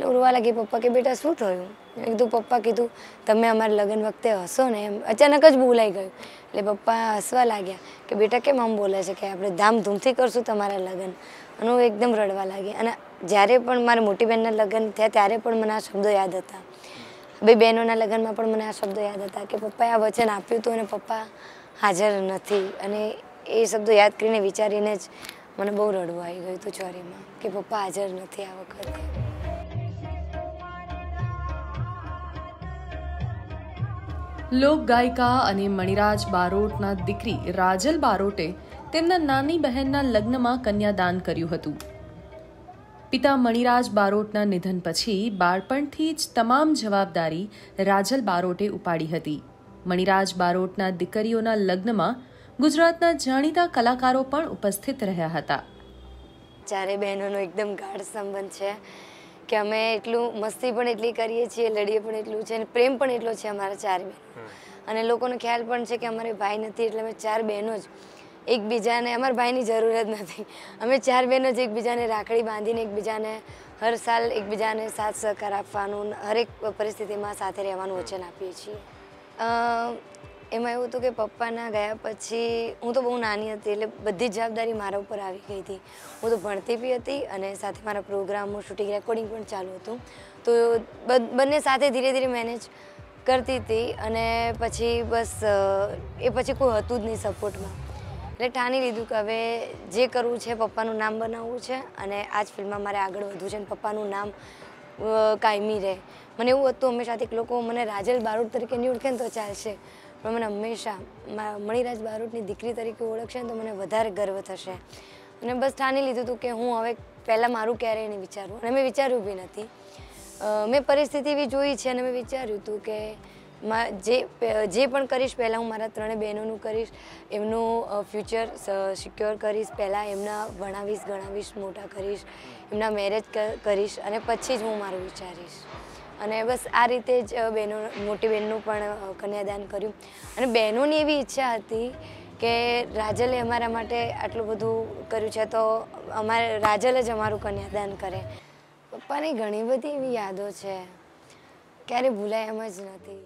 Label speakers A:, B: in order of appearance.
A: એટલે ઉરવા લાગી પપ્પા કે બેટા શું થયું મેં કીધું પપ્પા કીધું તમે અમારા લગ્ન વખતે હસો ને એમ અચાનક જ બોલાઈ ગયું એટલે પપ્પા હસવા લાગ્યા કે બેટા કેમ આમ બોલે છે કે આપણે ધામધૂમથી કરશું તમારા લગ્ન અને હું એકદમ રડવા લાગી અને જ્યારે પણ મારા મોટી બહેનના લગ્ન થયા ત્યારે પણ મને આ શબ્દો યાદ હતા બે બહેનોના લગ્નમાં પણ મને આ શબ્દો યાદ હતા કે પપ્પાએ આ વચન આપ્યું હતું અને પપ્પા હાજર નથી અને એ શબ્દો યાદ કરીને વિચારીને જ મને બહુ રડવું આવી ગયું હતું ચોરીમાં કે પપ્પા હાજર નથી આ વખતે લોક
B: ગાયિકા અને મણિરાજ બારોટના દીકરી રાજલ બારોટે તેમના નાની બહેનના લગ્નમાં કન્યાદાન કર્યું હતું પિતા મણિરાજ બારોટના નિધન પછી બાળપણથી જ તમામ જવાબદારી રાજલ બારોટે ઉપાડી હતી મણિરાજ બારોટના દીકરીઓના લગ્નમાં ગુજરાતના જાણીતા કલાકારો પણ ઉપસ્થિત રહ્યા હતા
A: ચારે બહેનોનો એકદમ ગાઢ સંબંધ છે કે અમે એટલું મસ્તી પણ એટલી કરીએ છીએ લડીએ પણ એટલું છે અને પ્રેમ પણ એટલો છે અમારા ચાર બહેનો અને લોકોનો ખ્યાલ પણ છે કે અમારે ભાઈ નથી એટલે અમે ચાર બહેનો જ એકબીજાને અમારા ભાઈની જરૂર જ નથી અમે ચાર બહેનો જ એકબીજાને રાખડી બાંધીને એકબીજાને હર સાલ એકબીજાને સાથ સહકાર આપવાનું હરેક પરિસ્થિતિમાં સાથે રહેવાનું વચન આપીએ છીએ એમાં એવું હતું કે પપ્પાના ગયા પછી હું તો બહુ નાની હતી એટલે બધી જ જવાબદારી મારા ઉપર આવી ગઈ હતી હું તો ભણતી બી હતી અને સાથે મારા પ્રોગ્રામો શૂટિંગ રેકોર્ડિંગ પણ ચાલુ હતું તો બંને સાથે ધીરે ધીરે મેનેજ કરતી હતી અને પછી બસ એ પછી કોઈ હતું જ નહીં સપોર્ટમાં એટલે ઠાની લીધું કે હવે જે કરવું છે પપ્પાનું નામ બનાવવું છે અને આ જ ફિલ્મમાં મારે આગળ વધવું છે અને પપ્પાનું નામ કાયમી રહે મને એવું હતું હંમેશાથી લોકો મને રાજેલ બારોટ તરીકે નહીં ઓળખે ને તો ચાલશે પણ મને હંમેશા મારા મણિરાજ બારોટની દીકરી તરીકે ઓળખશે ને તો મને વધારે ગર્વ થશે અને બસ ઠાની લીધું હતું કે હું હવે પહેલાં મારું ક્યારેય નહીં વિચારું અને મેં વિચાર્યું બી નથી મેં પરિસ્થિતિ એવી જોઈ છે અને મેં વિચાર્યું હતું કે જે જે પણ કરીશ પહેલાં હું મારા ત્રણે બહેનોનું કરીશ એમનું ફ્યુચર સિક્યોર કરીશ પહેલાં એમના ભણાવીશ ગણાવીશ મોટા કરીશ એમના મેરેજ કરીશ અને પછી જ હું મારું વિચારીશ અને બસ આ રીતે જ બહેનો મોટી બહેનનું પણ કન્યાદાન કર્યું અને બહેનોની એવી ઈચ્છા હતી કે રાજલે અમારા માટે આટલું બધું કર્યું છે તો અમારે રાજલ જ અમારું કન્યાદાન કરે પપ્પાની ઘણી બધી એવી યાદો છે ક્યારેય ભૂલાય એમ જ નથી